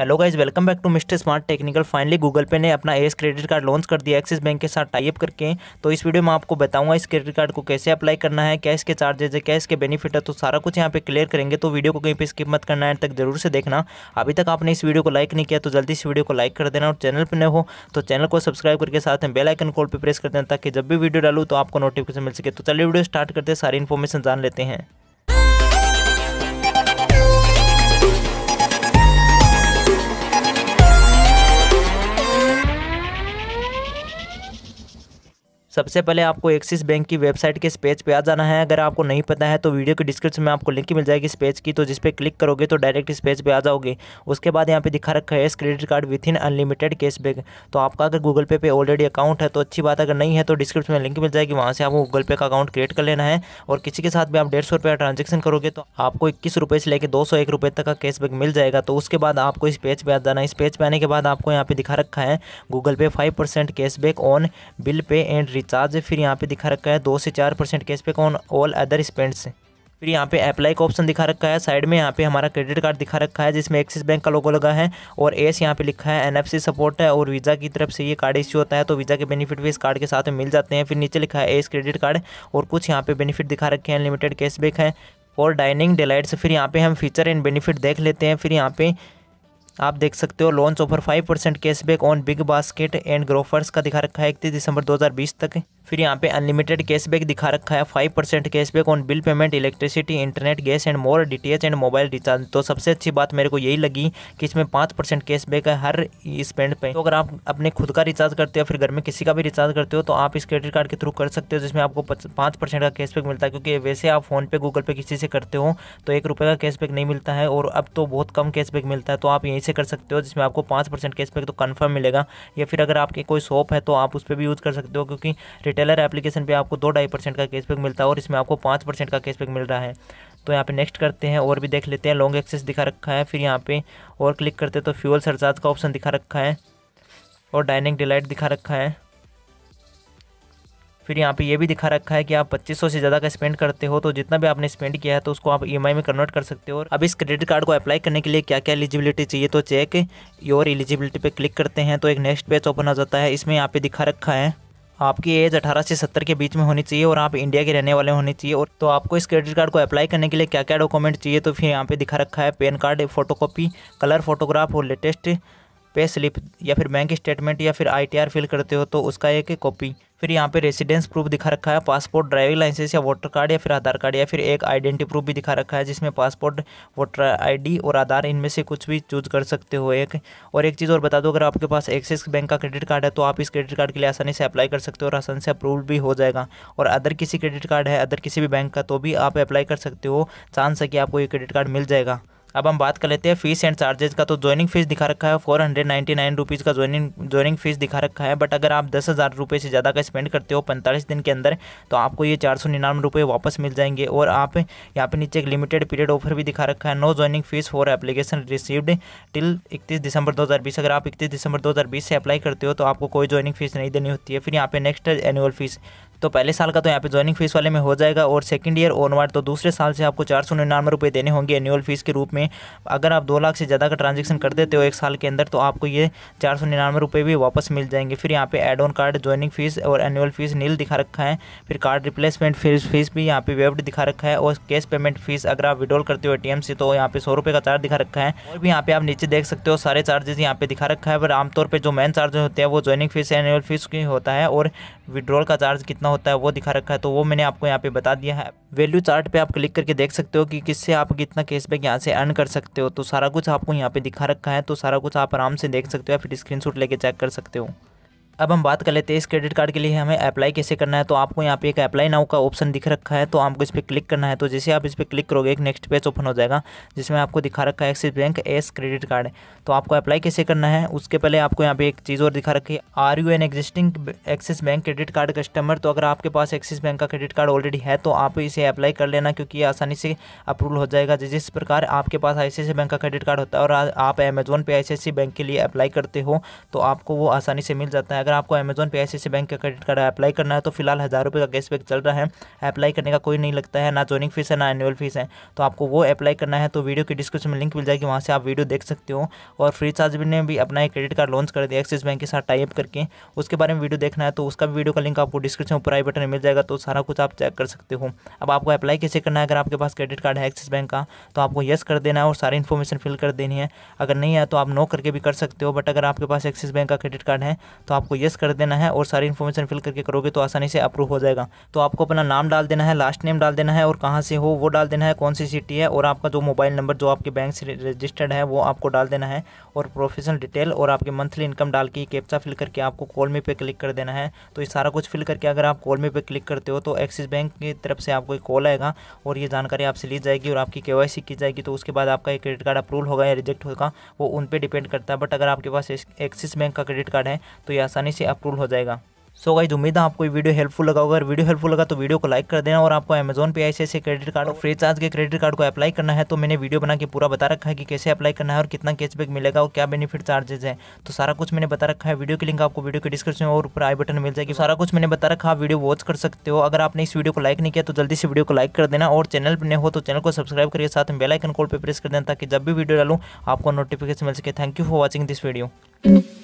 hello guys welcome back to mister smart technical finally Google Pay ने अपना S credit card launch कर दिया axis bank के साथ टाइप करके तो इस वीडियो में आपको बताऊंगा इस क्रेडिट कार्ड को कैसे अप्लाई करना है कैश के चार्जेज है कैश के बेनिफिट है तो सारा कुछ यहाँ पे क्लियर करेंगे तो वीडियो को कहीं पर स्किप मत करना है तक जरूर से देखना अभी तक आपने इस वीडियो को लाइक नहीं किया तो जल्दी इस वीडियो को लाइक कर देना और चैनल पर न हो तो चैनल को सब्सक्राइब करके साथ में बेलाइकन कॉल पर प्रेस कर देना ताकि जब भी वीडियो डालू तो आपको नोटिफिकेशन मिल सके तो चलिए वीडियो स्टार्ट करते सारी इन्फॉर्मेशन जान लेते हैं सबसे पहले आपको एक्सिस बैंक की वेबसाइट के इस पेज पे आ जाना है अगर आपको नहीं पता है तो वीडियो के डिस्क्रिप्शन में आपको लिंक मिल जाएगी इस पेज की तो जिस पर क्लिक करोगे तो डायरेक्ट इस पेज पर आ जाओगे उसके बाद यहाँ पे दिखा रखा है credit card with in unlimited back तो आपका अगर गूगल पे पे ऑलरेडी अकाउंट है तो अच्छी बात अगर नहीं है तो डिस्क्रिप्शन में लिंक मिल जाएगी वहाँ से आपको गूगल पे का अकाउंट क्रिएट कर लेना है और किसी के साथ भी आप डेढ़ सौ रुपये ट्रांजेक्शन करोगे तो आपको इक्कीस रुपये से लेकर दो सौ एक रुपये तक का कैशबैक मिल जाएगा तो उसके बाद आपको इस पेज पे आ जाना है इस पेज पे आने के बाद आपको यहाँ पे दिखा रखा है Google Pay five percent cashback on bill pay and recharge charge फिर यहाँ पे दिखा रखा है दो से चार परसेंट cash pay on all other spends फिर यहाँ पे अप्लाई का ऑप्शन दिखा रखा है साइड में यहाँ पे हमारा क्रेडिट कार्ड दिखा रखा है जिसमें एक्सिस बैंक का लोगो लगा है और एस यहाँ पे लिखा है एनएफसी सपोर्ट है और वीज़ा की तरफ से ये कार्ड इश्यू होता है तो वीज़ा के बेनिफिट भी इस कार्ड के साथ में मिल जाते हैं फिर नीचे लिखा है एस क्रेडिट कार्ड और कुछ यहाँ पे बेनिफिट दिखा रखे हैं लिमिटेड बैक है और डाइनिंग डिलाइट्स फिर यहाँ पे हम फीचर एंड बेनिफिट देख लेते हैं फिर यहाँ पे आप देख सकते हो launch offer five percent cashback on big basket and Grofers का दिखा रखा है इकतीस दिसंबर 2020 तक फिर यहाँ पे अनलिमिटेड कैशबैक दिखा रखा है five percent cashback on bill payment electricity internet gas and more DTH and mobile recharge तो सबसे अच्छी बात मेरे को यही लगी कि इसमें पाँच परसेंट कैशबैक है हर स्पेंड पे तो अगर आप अपने खुद का रिचार्ज करते हो फिर घर में किसी का भी रिचार्ज करते हो तो आप इस क्रेडिट कार्ड के थ्रू कर सकते हो जिसमें आपको पाँच परसेंट का कैशबैक मिलता है क्योंकि वैसे आप फ़ोनपे गूगल पे किसी से करते हो तो एक रुपये का कैशबैक नहीं मिलता है और अब तो बहुत कम कैशबैक मिलता है तो आप यहीं से कर सकते हो जिसमें आपको पाँच परसेंट कैशबैक तो कन्फर्म मिलेगा या फिर अगर आपकी कोई शॉप है तो आप उस पर भी यूज़ कर सकते हो क्योंकि टेलर एप्लीकेशन पे आपको दो ढाई परसेंट का कैशबैक मिलता है और इसमें आपको पाँच परसेंट का कैशबैक मिल रहा है तो यहाँ पे नेक्स्ट करते हैं और भी देख लेते हैं लॉन्ग एक्सेस दिखा रखा है फिर यहाँ पे और क्लिक करते तो फ्यूल सरचार्ज का ऑप्शन दिखा रखा है और डाइनिंग डिलाइट दिखा रखा है फिर यहाँ पे ये भी दिखा रखा है कि आप 2500 से ज़्यादा का स्पेंड करते हो तो जितना भी आपने स्पेंड किया है तो उसको आप ई e में कन्वर्ट कर सकते हो और अब इस क्रेडिट कार्ड को अप्लाई करने के लिए क्या क्या एलिजिबिलिटी चाहिए तो चेक योर एलिजिबिलिटी पे क्लिक करते हैं तो एक नेक्स्ट पेज ओपन हो जाता है इसमें यहाँ पे दिखा रखा है आपकी एज 18 से 70 के बीच में होनी चाहिए और आप इंडिया के रहने वाले होने चाहिए और तो आपको इस क्रेडिट कार्ड को अप्लाई करने के लिए क्या क्या डॉक्यूमेंट चाहिए तो फिर यहाँ पे दिखा रखा है PAN card photocopy colour photograph और लेटेस्ट पे स्लिप या फिर बैंक स्टेटमेंट या फिर आई फिल करते हो तो उसका एक कॉपी फिर यहाँ पे रेसिडेंस प्रूफ दिखा रखा है पासपोर्ट ड्राइविंग लाइसेंस या वोटर कार्ड या फिर आधार कार्ड या फिर एक आइडेंटिटी प्रूफ भी दिखा रखा है जिसमें पासपोर्ट वोटर आईडी और आधार इनमें से कुछ भी चूज कर सकते हो एक और एक चीज़ और बता दो अगर आपके पास एक्सिस बैंक का क्रेडिट कार्ड है तो आप इस क्रेडिट कार्ड के लिए आसानी से अप्लाई कर सकते हो और आसानी से अप्रूव भी हो जाएगा और अदर किसी क्रेडिट कार्ड है अदर किसी भी बैंक का तो भी आप अप्लाई कर सकते हो चांस है कि आपको ये क्रेडिट कार्ड मिल जाएगा अब हम बात कर लेते हैं फीस एंड चार्जेज का तो ज्वाइनिंग फीस दिखा रखा है four hundred ninety nine rupees का ज्वाइनिंग ज्वाइनिंग फीस दिखा रखा है बट अगर आप दस हज़ार रुपये से ज़्यादा का स्पेंड करते हो पैंतालीस दिन के अंदर तो आपको ये चार सौ निन्यानवे रुपये वापस मिल जाएंगे और आप यहाँ पे नीचे एक लिमिटेड पीरियड ऑफर भी दिखा रखा है no joining fees for application received till इकतीस दिसंबर दो हज़ार बीस अगर आप इकतीस दिसंबर दो हज़ार बीस से अप्लाई करते हो तो आपको कोई ज्वाइनिंग फीस नहीं देनी होती है फिर यहाँ पे नेक्स्ट एनुअल फीस तो पहले साल का तो यहाँ पे ज्वाइनिंग फीस वाले में हो जाएगा और सेकंड ईयर ऑनवर्ड तो दूसरे साल से आपको चार सौ निन्यानवे रुपये देने होंगे एनुअल फीस के रूप में अगर आप दो लाख से ज़्यादा का ट्रांजेक्शन कर देते हो एक साल के अंदर तो आपको ये चार सौ निन्यानवे रुपये भी वापस मिल जाएंगे फिर यहाँ पे add on card joining fees और एनुअल फीस नील दिखा रखा है फिर कार्ड रिप्लेसमेंट फीस फीस भी यहाँ पे वेव्ड दिखा रखा है और कैश पेमेंट फीस अगर आप विड्रॉल करते हो ए से तो यहाँ पे सौ रुपये का चार्ज दिखा रखा है और भी यहाँ पे आप नीचे देख सकते हो सारे चार्जेस यहाँ पे दिखा रखा है पर आमतौर पर जो मेन चार्ज होते हैं वो ज्वाइनिंग फीस एनुअल फीस की होता है और विड्रॉल का चार्ज कितना कितना होता है वो दिखा रखा है तो वो मैंने आपको यहाँ पे बता दिया है वैल्यू चार्ट पे आप क्लिक करके देख सकते हो कि किससे आप कितना कैशबैक यहाँ से अर्न कर सकते हो तो सारा कुछ आपको यहाँ पे दिखा रखा है तो सारा कुछ आप आराम से देख सकते हो या फिर स्क्रीनशॉट लेके चेक कर सकते हो अब हम बात कर लेते हैं इस क्रेडिट कार्ड के लिए हमें अप्लाई कैसे करना है तो आपको यहाँ पे एक अप्लाई नाउ का ऑप्शन दिख रखा है तो आपको इस पर क्लिक करना है तो जैसे आप इस पर क्लिक करोगे एक नेक्स्ट पेज ओपन हो जाएगा जिसमें आपको दिखा रखा है Axis Bank ACE credit card तो आपको अप्लाई कैसे करना है उसके पहले आपको यहाँ पे एक चीज़ और दिखा रखी है are you an existing Axis Bank credit card customer तो अगर आपके पास एक्सिस बैंक का क्रेडिट कार्ड ऑलरेडी है तो आप इसे अप्लाई कर लेना क्योंकि ये आसानी से अप्रूवल हो जाएगा जिस प्रकार आपके पास आई बैंक का क्रेडिट कार्ड होता है और आप अमेजोन पे आई बैंक के लिए अप्लाई करते हो तो आपको वो आसानी से मिल जाता है अगर आपको अमेजन पे आई बैंक का क्रेडिट कार्ड अप्लाई करना है तो फिलहाल हज़ार रुपये का कैशबैक चल रहा है अप्लाई करने का कोई नहीं लगता है ना जॉइनिंग फीस है ना एनुअल फीस है तो आपको वो अप्लाई करना है तो वीडियो की डिस्क्रिप्शन में लिंक मिल जाएगी वहाँ से आप वीडियो देख सकते हो और फ्री चार्ज ने भी अपना एक क्रेडिट कार्ड लॉन्च कर दिया एक्सिस बैंक के साथ टाइप करके उसके बारे में वीडियो देखना है तो उसका वीडियो का लिंक आपको डिस्क्रिप्शन में प्राइवेट बटन मिल जाएगा तो सारा कुछ आप चेक कर सकते हो अब आपको अप्लाई कैसे करना है अगर आपके पास क्रेडिट कार्ड है एक्सिस बैंक का तो आपको येस कर देना है और सारी इन्फॉर्मेशन फिल कर देनी है अगर नहीं है तो आप नो करके भी कर सकते हो बट अगर आपके पास एक्सिस बैंक का क्रेडिट कार्ड है तो आपको येस कर देना है और सारी इन्फॉर्मेशन फिल करके करोगे तो आसानी से अप्रूव हो जाएगा तो आपको अपना नाम डाल देना है लास्ट नेम डाल देना है और कहाँ से हो वो डाल देना है कौन सी सिटी है और आपका जो मोबाइल नंबर जो आपके बैंक से रजिस्टर्ड है वो आपको डाल देना है और प्रोफेशनल डिटेल और आपकी मंथली इनकम डाल के कैप्चा फिल करके आपको कॉल मी पे क्लिक कर देना है तो ये सारा कुछ फिल करके अगर आप कॉल मी पे क्लिक करते हो तो एक्सिस बैंक की तरफ से आपको एक कॉल आएगा और ये जानकारी आपसे ली जाएगी और आपकी के की जाएगी तो उसके बाद आपका एक क्रेडिट कार्ड अप्रूव होगा या रिजेक्ट होगा वो उन पर डिपेंड करता है बट अगर आपके पास एक्सिस बैंक का क्रेडिट कार्ड है तो ये आसानी आसानी से अप्रूवल हो जाएगा सो गाइज उम्मीद है आपको ये वीडियो हेल्पफुल लगा होगा अगर वीडियो हेल्पफुल लगा तो वीडियो को लाइक कर देना और आपको अमेजन पे ऐसे ऐसे क्रेडिट कार्ड और फ्री चार्ज के क्रेडिट कार्ड को अप्लाई करना है तो मैंने वीडियो बना के पूरा बता रखा है कि कैसे अप्लाई करना है और कितना कैशबैक मिलेगा और क्या बेनिफिट चार्जेज है तो सारा कुछ मैंने बता रखा है वीडियो की लिंक आपको वीडियो के डिस्क्रिप्शन और ऊपर आई बटन मिल जाएगी सारा कुछ मैंने बता रखा वीडियो वॉच कर सकते हो अगर आपने इस वीडियो को लाइक नहीं किया तो जल्दी से वीडियो को लाइक कर देना और चैनल पर नहीं हो तो चैनल को सब्सक्राइब करिए साथ में बेलाइकन कॉल पर प्रेस कर देना ताकि जब भी वीडियो डालू आपको नोटिफिकेशन मिल सके thank you for watching this video